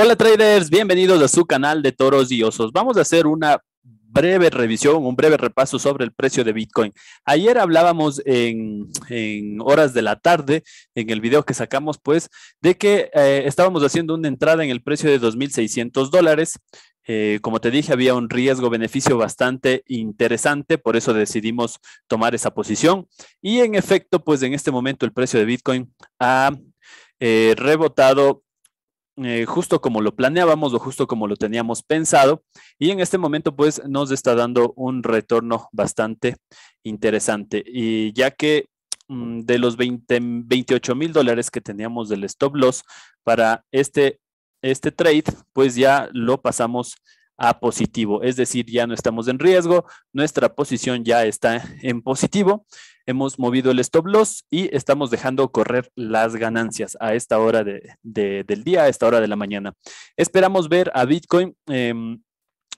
Hola traders, bienvenidos a su canal de toros y osos. Vamos a hacer una breve revisión, un breve repaso sobre el precio de Bitcoin. Ayer hablábamos en, horas de la tarde, en el video que sacamos, pues, de que eh, estábamos haciendo una entrada en el precio de 2.600 dólares. Eh, como te dije, había un riesgo-beneficio bastante interesante, por eso decidimos tomar esa posición. Y en efecto, pues en este momento el precio de Bitcoin ha eh, rebotado eh, justo como lo planeábamos o justo como lo teníamos pensado. Y en este momento, pues, nos está dando un retorno bastante interesante. Y ya que mm, de los 28 mil dólares que teníamos del stop loss para este, este trade, pues ya lo pasamos a positivo, es decir, ya no estamos en riesgo, nuestra posición ya está en positivo, hemos movido el stop loss y estamos dejando correr las ganancias a esta hora del día, a esta hora de la mañana. Esperamos ver a Bitcoin. Em,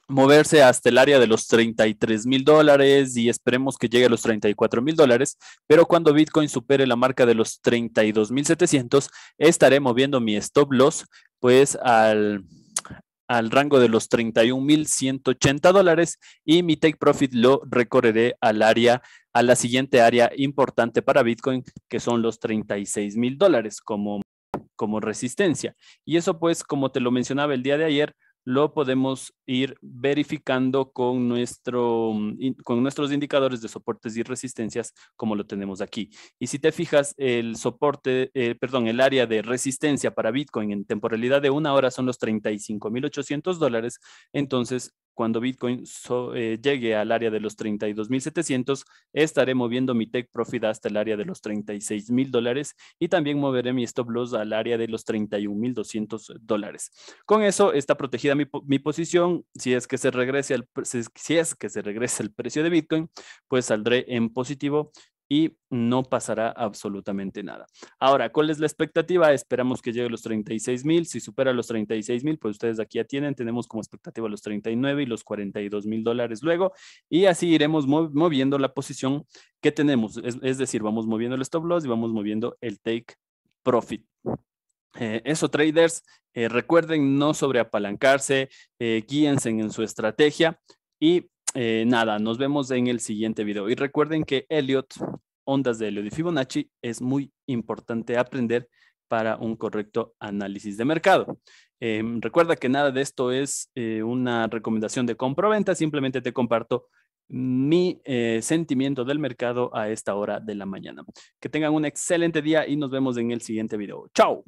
moverse hasta el área de los 33 mil dólares y esperemos que llegue a los 34 mil dólares, pero cuando Bitcoin supere la marca de los 32 mil 700, estaré moviendo mi stop loss pues al, al rango de los 31.180 dólares y mi take profit lo recorreré al área, a la siguiente área importante para Bitcoin, que son los 36 mil dólares como, como resistencia. Y eso pues, como te lo mencionaba el día de ayer, lo podemos ir verificando con, nuestro, mm, con nuestros indicadores de soportes y resistencias como lo tenemos aquí. Y si te fijas, el soporte, eh, perdón, el área de resistencia para Bitcoin en temporalidad de una hora son los 35.800 dólares, entonces cuando Bitcoin eh, llegue al área de los 32.700, estaré moviendo mi Tech profit hasta el área de los 36.000 dólares y también moveré mi stop loss al área de los 31.200 dólares. Con eso está protegida mi, posición. Si es que se regrese al, si es que se regresa el precio de Bitcoin, pues saldré en positivo y no pasará absolutamente nada. Ahora, ¿cuál es la expectativa? Esperamos que llegue a los 36 mil. Si supera los 36 mil, pues ustedes aquí ya tienen, tenemos como expectativa los 39 y los 42 mil dólares luego y así iremos moviendo la posición que tenemos. Es, decir, vamos moviendo el stop loss y vamos moviendo el take profit. Eh, eso, traders, eh, recuerden no sobreapalancarse, eh, guíense en su estrategia y nada, nos vemos en el siguiente video. Y recuerden que Elliot ondas de Leo Fibonacci es muy importante aprender para un correcto análisis de mercado. Em, recuerda que nada de esto es eh, una recomendación de compra-venta, simplemente te comparto mi eh, sentimiento del mercado a esta hora de la mañana. Que tengan un excelente día y nos vemos en el siguiente video. Chao.